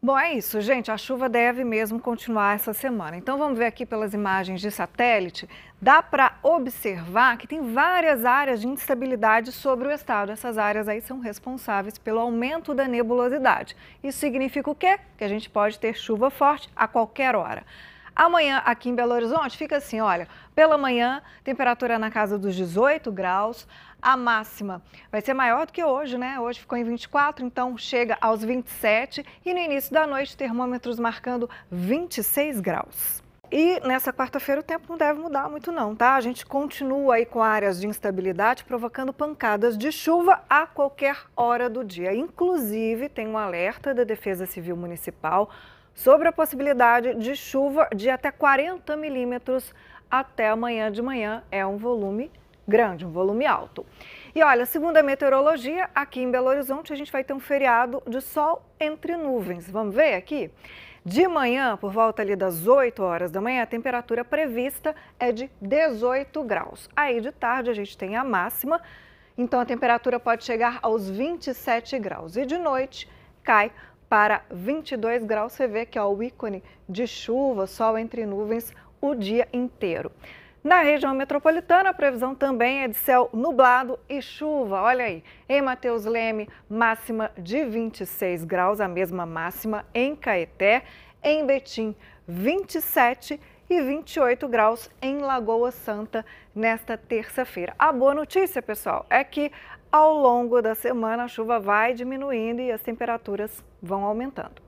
Bom, é isso, gente. A chuva deve mesmo continuar essa semana. Então vamos ver aqui pelas imagens de satélite. Dá para observar que tem várias áreas de instabilidade sobre o estado. Essas áreas aí são responsáveis pelo aumento da nebulosidade. Isso significa o quê? Que a gente pode ter chuva forte a qualquer hora. Amanhã, aqui em Belo Horizonte, fica assim: olha, pela manhã, temperatura na casa dos 18 graus. A máxima vai ser maior do que hoje, né? Hoje ficou em 24, então chega aos 27. E no início da noite, termômetros marcando 26 graus. E nessa quarta-feira o tempo não deve mudar muito não, tá? A gente continua aí com áreas de instabilidade provocando pancadas de chuva a qualquer hora do dia. Inclusive, tem um alerta da Defesa Civil Municipal sobre a possibilidade de chuva de até 40 milímetros até amanhã de manhã. É um volume grande, um volume alto. E olha, segundo a meteorologia, aqui em Belo Horizonte a gente vai ter um feriado de sol entre nuvens. Vamos ver aqui? De manhã, por volta ali das 8 horas da manhã, a temperatura prevista é de 18 graus. Aí de tarde a gente tem a máxima, então a temperatura pode chegar aos 27 graus. E de noite cai para 22 graus. Você vê que é o ícone de chuva, sol entre nuvens o dia inteiro. Na região metropolitana, a previsão também é de céu nublado e chuva. Olha aí, em Mateus Leme, máxima de 26 graus, a mesma máxima em Caeté, em Betim, 27 graus e 28 graus em Lagoa Santa nesta terça-feira. A boa notícia, pessoal, é que ao longo da semana a chuva vai diminuindo e as temperaturas vão aumentando.